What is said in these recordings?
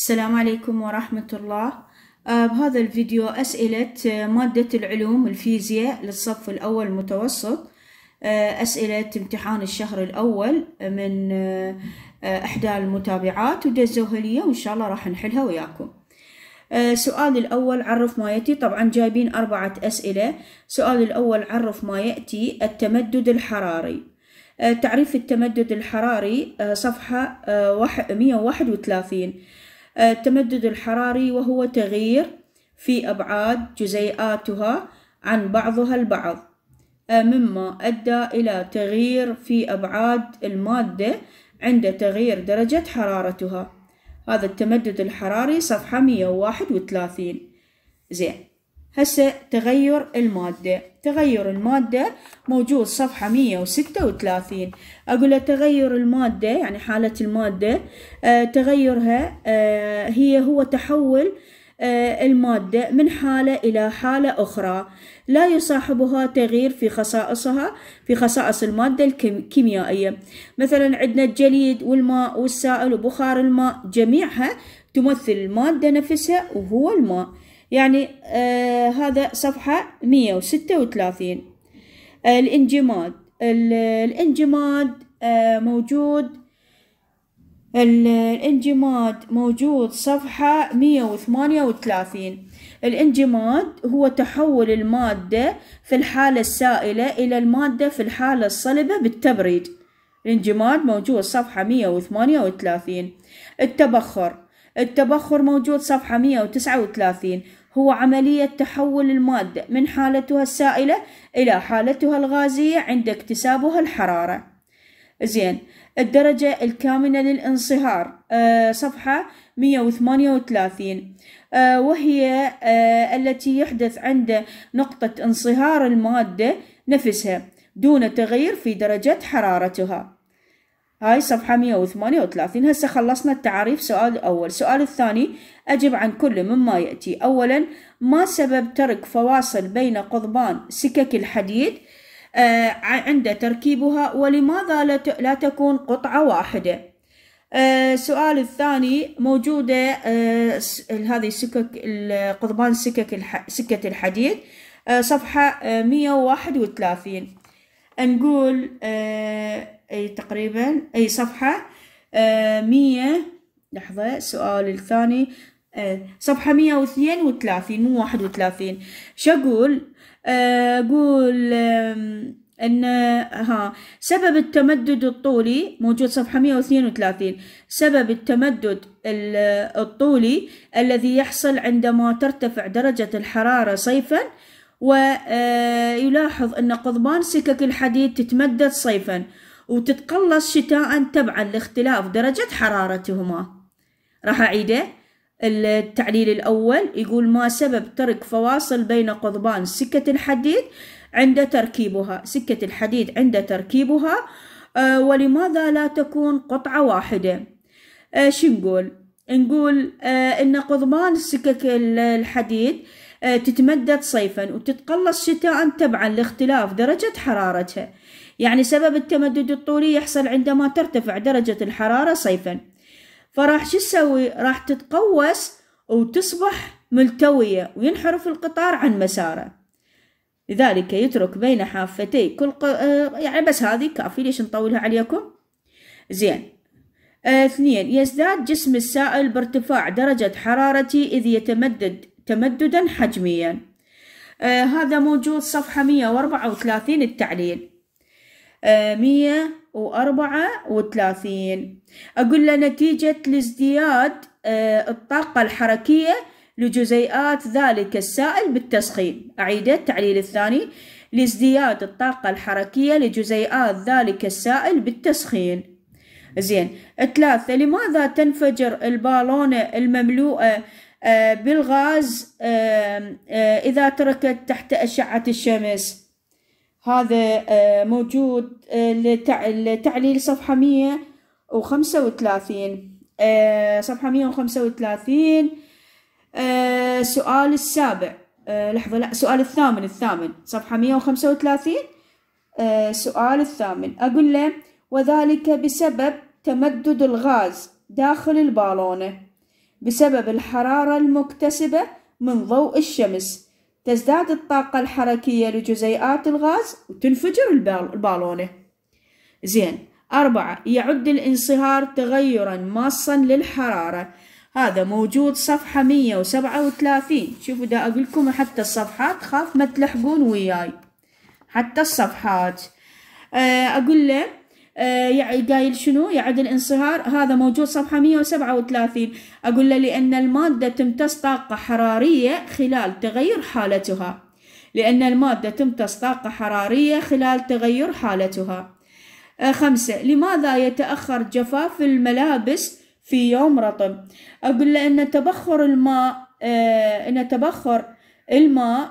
السلام عليكم ورحمة الله آه، بهذا الفيديو أسئلة آه، مادة العلوم الفيزياء للصف الأول المتوسط آه، أسئلة امتحان الشهر الأول من إحدى المتابعات لي وإن شاء الله راح نحلها وياكم سؤال الأول عرف ما يأتي طبعا جايبين أربعة أسئلة سؤال الأول عرف ما يأتي التمدد الحراري تعريف التمدد الحراري صفحة 131 التمدد آه، الحراري وهو تغيير في أبعاد جزيئاتها عن بعضها البعض آه، مما أدى إلى تغيير في أبعاد المادة عند تغيير درجة حرارتها هذا التمدد الحراري صفحة 131 زين هسه تغير المادة تغير المادة موجود صفحة مية وستة وثلاثين أقول تغير المادة يعني حالة المادة آه، تغيرها آه، هي هو تحول آه، المادة من حالة إلى حالة أخرى لا يصاحبها تغيير في خصائصها في خصائص المادة الكيميائية مثلا عندنا الجليد والماء والسائل وبخار الماء جميعها تمثل المادة نفسها وهو الماء يعني آه هذا صفحة مية وستة وثلاثين الانجماد الانجماد آه موجود الانجماد موجود صفحة مية وثمانية وثلاثين الانجماد هو تحول المادة في الحالة السائلة إلى المادة في الحالة الصلبة بالتبريد الانجماد موجود صفحة مية وثمانية وثلاثين التبخر التبخر موجود صفحة 139 هو عملية تحول المادة من حالتها السائلة إلى حالتها الغازية عند اكتسابها الحرارة زين الدرجة الكامنة للانصهار آه، صفحة 138 آه، وهي آه، التي يحدث عند نقطة انصهار المادة نفسها دون تغيير في درجة حرارتها هاي صفحة 138 هسه خلصنا التعريف سؤال الأول السؤال الثاني أجب عن كل مما يأتي أولا ما سبب ترك فواصل بين قضبان سكك الحديد آه عند تركيبها ولماذا لا تكون قطعة واحدة آه الثاني موجودة آه هذه سكك قضبان سكك الح... سكة الحديد آه صفحة مية آه، وواحد وثلاثين نقول آه، أي تقريبا أي صفحة آه، مية لحظة السؤال الثاني آه، صفحة مية واثنين وثلاثين مو واحد وثلاثين شقول أقول آه، ان ها سبب التمدد الطولي موجود صفحة مية واثنين وثلاثين سبب التمدد الطولي الذي يحصل عندما ترتفع درجة الحرارة صيفا ويلاحظ ان قضبان سكك الحديد تتمدد صيفا وتتقلص شتاء تبعا لاختلاف درجة حرارتهما راح أعيده التعليل الأول يقول ما سبب ترك فواصل بين قضبان سكة الحديد عند تركيبها سكة الحديد عند تركيبها آه ولماذا لا تكون قطعة واحدة آه شنقول نقول آه إن قضبان سكة الحديد آه، تتمدد صيفا وتتقلص شتاء تبعا لاختلاف درجة حرارتها يعني سبب التمدد الطولي يحصل عندما ترتفع درجة الحرارة صيفا فراح شو تسوي راح تتقوس وتصبح ملتوية وينحرف القطار عن مساره لذلك يترك بين حافتي كل ق... آه، يعني بس هذه كافي ليش نطولها عليكم زين آه، اثنين يزداد جسم السائل بارتفاع درجة حرارته إذ يتمدد تمددا حجميا آه هذا موجود صفحة 134 التعليل آه 134 أقول له نتيجة لازدياد آه الطاقة الحركية لجزيئات ذلك السائل بالتسخين أعيد التعليل الثاني لازدياد الطاقة الحركية لجزيئات ذلك السائل بالتسخين زين ثلاثة لماذا تنفجر البالونة المملوءة آه، آه، بالغاز آه، آه، إذا تركت تحت أشعة الشمس هذا موجود لتعليل صفحة مية وخمسة وثلاثين صفحة مية وخمسة وثلاثين سؤال السابع لحظة لا سؤال الثامن الثامن صفحة مية وخمسة وثلاثين سؤال الثامن أقول له وذلك بسبب تمدد الغاز داخل البالونة بسبب الحرارة المكتسبة من ضوء الشمس تزداد الطاقة الحركية لجزيئات الغاز وتنفجر البالونة زين أربعة يعد الانصهار تغيرا ماصا للحرارة هذا موجود صفحة 137 شوفوا دا أقول لكم حتى الصفحات خاف ما تلحقون وياي حتى الصفحات آه، أقول له آه، قايل شنو يعد الانصهار هذا موجود صفحة 137 أقول له لأن المادة تمتص طاقة حرارية خلال تغير حالتها لأن المادة تمتص طاقة حرارية خلال تغير حالتها آه، خمسة لماذا يتأخر جفاف الملابس في يوم رطب أقول له أن تبخر الماء آه، أن تبخر الماء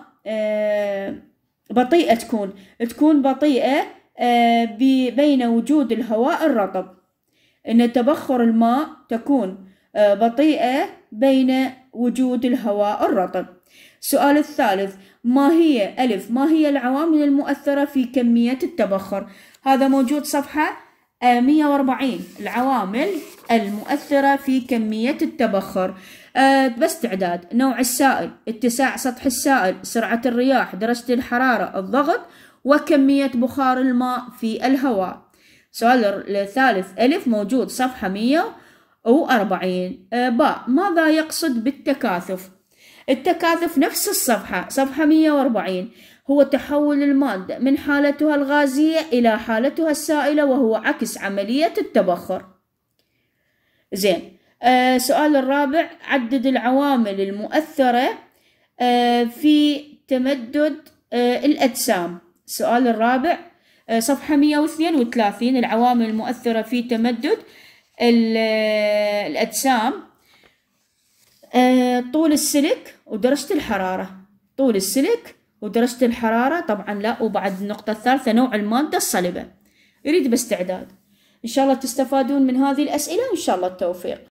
بطيئة تكون تكون بطيئة آه، بين وجود الهواء الرطب إن تبخر الماء تكون آه، بطيئة بين وجود الهواء الرطب السؤال الثالث ما هي ألف ما هي العوامل المؤثرة في كمية التبخر هذا موجود صفحة 140 آه، العوامل المؤثرة في كمية التبخر بس تعداد نوع السائل اتساع سطح السائل سرعة الرياح درجة الحرارة الضغط وكمية بخار الماء في الهواء سؤال الثالث ألف موجود صفحة 140 آه، باء ماذا يقصد بالتكاثف التكاثف نفس الصفحة صفحة 140 هو تحول المادة من حالتها الغازية إلى حالتها السائلة وهو عكس عملية التبخر زين آه سؤال الرابع عدد العوامل المؤثرة آه في تمدد آه الأجسام السؤال الرابع آه، صفحة 132 العوامل المؤثرة في تمدد آه، الأجسام آه، طول السلك ودرجة الحرارة طول السلك ودرجة الحرارة طبعا لا وبعد النقطة الثالثة نوع المادة الصلبة يريد باستعداد إن شاء الله تستفادون من هذه الأسئلة وإن شاء الله التوفيق